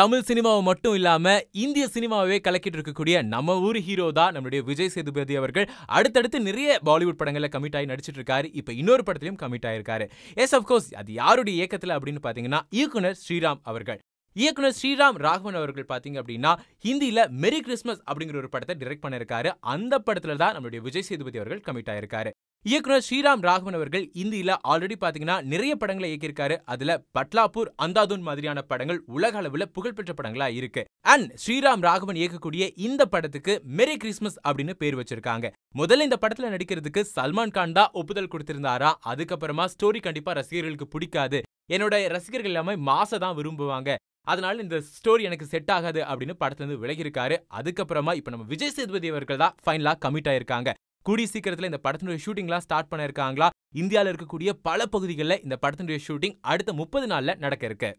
தமிழ் சினிமாவை மட்டும் இல்லாம இந்திய சினிமாவே கலக்கிட்டு இருக்கக்கூடிய நம்ம ஊர் ஹீரோ தான் நம்மளுடைய விஜய் சேதுபதி அவர்கள் அடுத்தடுத்து நிறைய பாலிவுட் படங்களில் கமிட் ஆகி நடிச்சிட்டு இருக்காரு இப்ப இன்னொரு படத்திலையும் கமிட் ஆயிருக்காரு எஸ் அப்கோர்ஸ் அது யாருடைய இயக்கத்தில் அப்படின்னு பார்த்தீங்கன்னா இயக்குனர் ஸ்ரீராம் அவர்கள் இயக்குனர் ஸ்ரீராம் ராகவன் அவர்கள் பார்த்தீங்க அப்படின்னா ஹிந்தியில் மெரி கிறிஸ்மஸ் அப்படிங்கிற ஒரு படத்தை டிரெக்ட் பண்ணியிருக்காரு அந்த படத்தில் தான் நம்மளுடைய விஜய் சேதுபதி அவர்கள் கமிட் ஆயிருக்காரு இயக்குனர் ஸ்ரீராம் ராகவன் அவர்கள் இந்தியில ஆல்ரெடி பாத்தீங்கன்னா நிறைய படங்களை இயக்கியிருக்காரு அதுல பட்லாப்பூர் அந்தாதூன் மாதிரியான படங்கள் உலக அளவுல புகழ்பெற்ற படங்களா இருக்கு அண்ட் ஸ்ரீராம் ராகவன் இயக்கக்கூடிய இந்த படத்துக்கு மெரி கிறிஸ்மஸ் அப்படின்னு பேர் வச்சிருக்காங்க முதல்ல இந்த படத்துல நடிக்கிறதுக்கு சல்மான் கான் தான் ஒப்புதல் கொடுத்திருந்தாரா அதுக்கப்புறமா ஸ்டோரி கண்டிப்பா ரசிகர்களுக்கு பிடிக்காது என்னோட ரசிகர்கள் எல்லாமே மாச தான் விரும்புவாங்க அதனால இந்த ஸ்டோரி எனக்கு செட் ஆகாது அப்படின்னு படத்துல இருந்து விலகிருக்காரு அதுக்கப்புறமா இப்ப நம்ம விஜய் சேதுபதி அவர்கள் தான் ஃபைனலாக கமிட் ஆயிருக்காங்க கூடிய சீக்கிரத்தில் இந்த படத்தினுடைய ஷூட்டிங்லாம் ஸ்டார்ட் பண்ணிருக்காங்களா இந்தியாவில் இருக்கக்கூடிய பல பகுதிகளில் இந்த படத்தினுடைய ஷூட்டிங் அடுத்த முப்பது நாளில் நடக்க இருக்கு